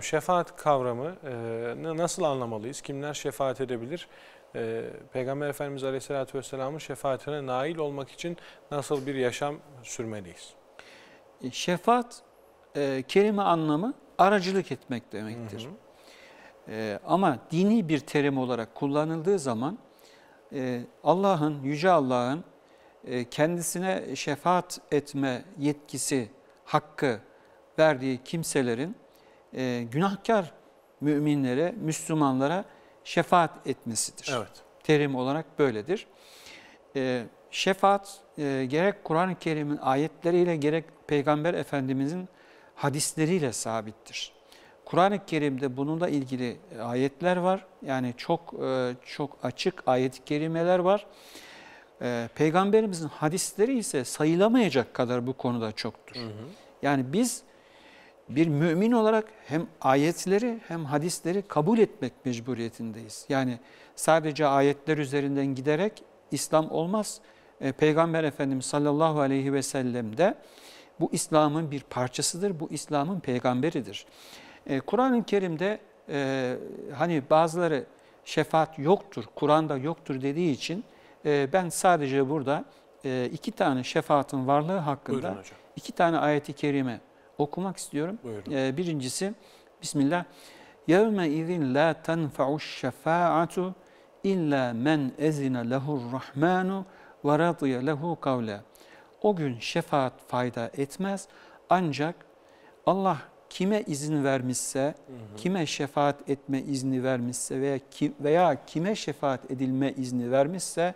Şefaat kavramını nasıl anlamalıyız? Kimler şefaat edebilir? Peygamber Efendimiz Aleyhisselatü Vesselam'ın şefaatine nail olmak için nasıl bir yaşam sürmeliyiz? E, şefaat kelime anlamı aracılık etmek demektir. Hı hı. ama dini bir terim olarak kullanıldığı zaman Allah'ın, Yüce Allah'ın kendisine şefaat etme yetkisi, hakkı verdiği kimselerin e, günahkar müminlere, Müslümanlara şefaat etmesidir. Evet. Terim olarak böyledir. E, şefaat e, gerek Kur'an-ı Kerim'in ayetleriyle gerek Peygamber Efendimiz'in hadisleriyle sabittir. Kur'an-ı Kerim'de bununla ilgili e, ayetler var. Yani çok e, çok açık ayet-i kerimeler var. E, Peygamberimizin hadisleri ise sayılamayacak kadar bu konuda çoktur. Hı hı. Yani biz bir mümin olarak hem ayetleri hem hadisleri kabul etmek mecburiyetindeyiz. Yani sadece ayetler üzerinden giderek İslam olmaz. E, Peygamber Efendimiz sallallahu aleyhi ve sellem de bu İslam'ın bir parçasıdır, bu İslam'ın peygamberidir. E, Kur'an-ı Kerim'de e, hani bazıları şefaat yoktur, Kur'an'da yoktur dediği için ben sadece burada iki tane şefaatin varlığı hakkında iki tane ayeti kerime okumak istiyorum. Buyurun. Ee, birincisi Bismillah. يَوْمَ اِذٍ لَا تَنْفَعُ الشَّفَاعَةُ اِلَّا مَنْ اَزِنَ لَهُ الرَّحْمَانُ وَرَضِيَ لَهُ قَوْلًا O gün şefaat fayda etmez ancak Allah kime izin vermişse, hı hı. kime şefaat etme izni vermişse veya ki, veya kime şefaat edilme izni vermişse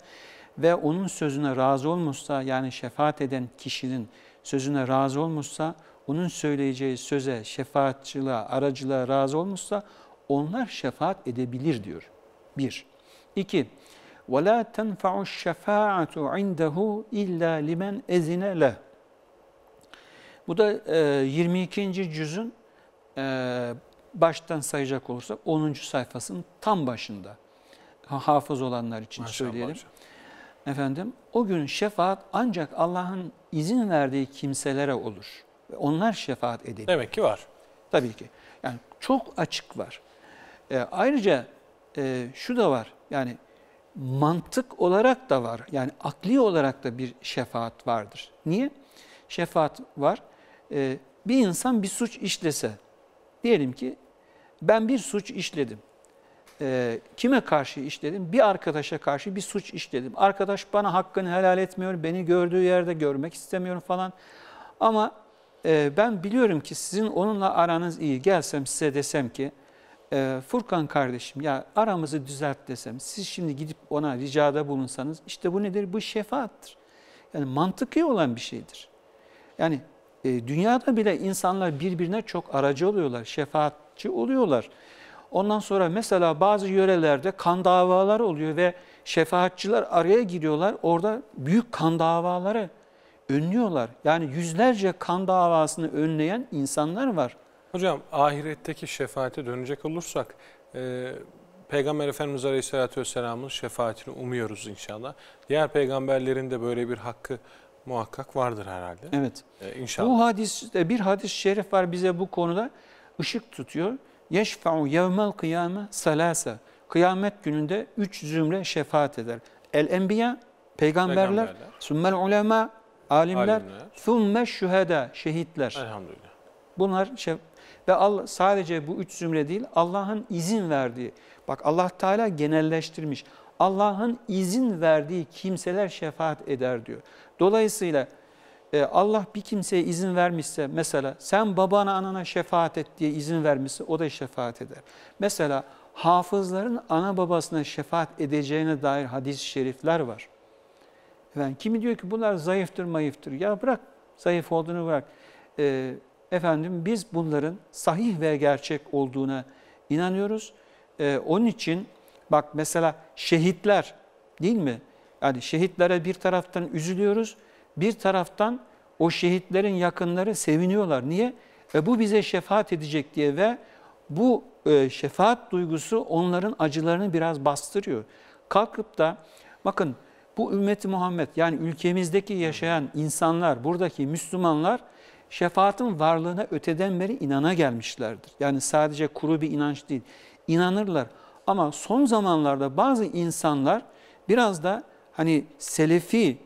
ve onun sözüne razı olmuşsa yani şefaat eden kişinin sözüne razı olmuşsa onun söyleyeceği söze, şefaatçılığa, aracılığa razı olmuşsa onlar şefaat edebilir diyor. Bir. İki. وَلَا تَنْفَعُ الشَّفَاعَةُ عِنْدَهُ illa لِمَنْ اَزِنَ Bu da e, 22. cüzün e, baştan sayacak olursak 10. sayfasının tam başında. Hafız olanlar için maşallah, söyleyelim. Maşallah. Efendim o gün şefaat ancak Allah'ın izin verdiği kimselere olur. Onlar şefaat edebilir. Demek ki var. Tabii ki. Yani çok açık var. E, ayrıca e, şu da var. Yani mantık olarak da var. Yani akli olarak da bir şefaat vardır. Niye? Şefaat var. E, bir insan bir suç işlese, diyelim ki ben bir suç işledim. E, kime karşı işledim? Bir arkadaşa karşı bir suç işledim. Arkadaş bana hakkını helal etmiyor, beni gördüğü yerde görmek istemiyorum falan. Ama ee, ben biliyorum ki sizin onunla aranız iyi. Gelsem size desem ki ee, Furkan kardeşim ya aramızı düzelt desem siz şimdi gidip ona ricada bulunsanız işte bu nedir? Bu şefaattir. Yani mantıklı olan bir şeydir. Yani e, dünyada bile insanlar birbirine çok aracı oluyorlar, şefaatçi oluyorlar. Ondan sonra mesela bazı yörelerde kan davaları oluyor ve şefaatçiler araya giriyorlar. Orada büyük kan davaları önlüyorlar. Yani yüzlerce kan davasını önleyen insanlar var. Hocam ahiretteki şefaate dönecek olursak e, Peygamber Efendimiz Aleyhisselatü Vesselam'ın şefaatini umuyoruz inşallah. Diğer peygamberlerin de böyle bir hakkı muhakkak vardır herhalde. Evet. E, inşallah. Bu hadiste bir hadis-i şerif var bize bu konuda ışık tutuyor. Yeşfa'u yevmel kıyame salasa Kıyamet gününde üç zümre şefaat eder. El-Enbiya, peygamberler, peygamberler. sümmel ulema, Alimler, thumme şühede, şehitler. Elhamdülillah. Bunlar şey, ve Allah, sadece bu üç zümre değil Allah'ın izin verdiği, bak Allah Teala genelleştirmiş. Allah'ın izin verdiği kimseler şefaat eder diyor. Dolayısıyla e, Allah bir kimseye izin vermişse mesela sen babana anana şefaat et diye izin vermişse o da şefaat eder. Mesela hafızların ana babasına şefaat edeceğine dair hadis-i şerifler var. Efendim, kimi diyor ki bunlar zayıftır mayıftır. Ya bırak zayıf olduğunu bırak. Ee, efendim biz bunların sahih ve gerçek olduğuna inanıyoruz. Ee, onun için bak mesela şehitler değil mi? Yani şehitlere bir taraftan üzülüyoruz, bir taraftan o şehitlerin yakınları seviniyorlar. Niye? E, bu bize şefaat edecek diye ve bu e, şefaat duygusu onların acılarını biraz bastırıyor. Kalkıp da bakın bu ümmeti Muhammed yani ülkemizdeki yaşayan insanlar, buradaki Müslümanlar şefaatin varlığına öteden beri inana gelmişlerdir. Yani sadece kuru bir inanç değil. İnanırlar. Ama son zamanlarda bazı insanlar biraz da hani selefi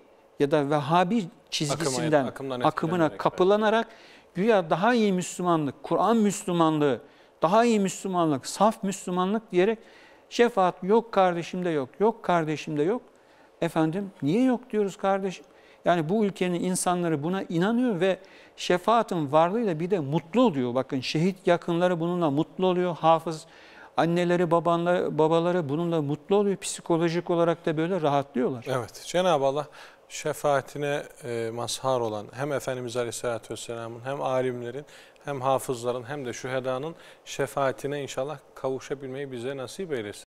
ya da Vehhabi çizgisinden Akıma, akımına kapılanarak güya daha iyi Müslümanlık, Kur'an Müslümanlığı, daha iyi Müslümanlık, saf Müslümanlık diyerek şefaat yok kardeşimde yok, yok kardeşimde yok. Efendim niye yok diyoruz kardeşim? Yani bu ülkenin insanları buna inanıyor ve şefaatin varlığıyla bir de mutlu oluyor. Bakın şehit yakınları bununla mutlu oluyor. Hafız anneleri, babanları, babaları bununla mutlu oluyor. Psikolojik olarak da böyle rahatlıyorlar. Evet. Cenab-ı Allah şefaatine e, mazhar olan hem Efendimiz Aleyhisselatü Vesselam'ın hem alimlerin hem hafızların hem de şühedanın şefaatine inşallah kavuşabilmeyi bize nasip eylesin.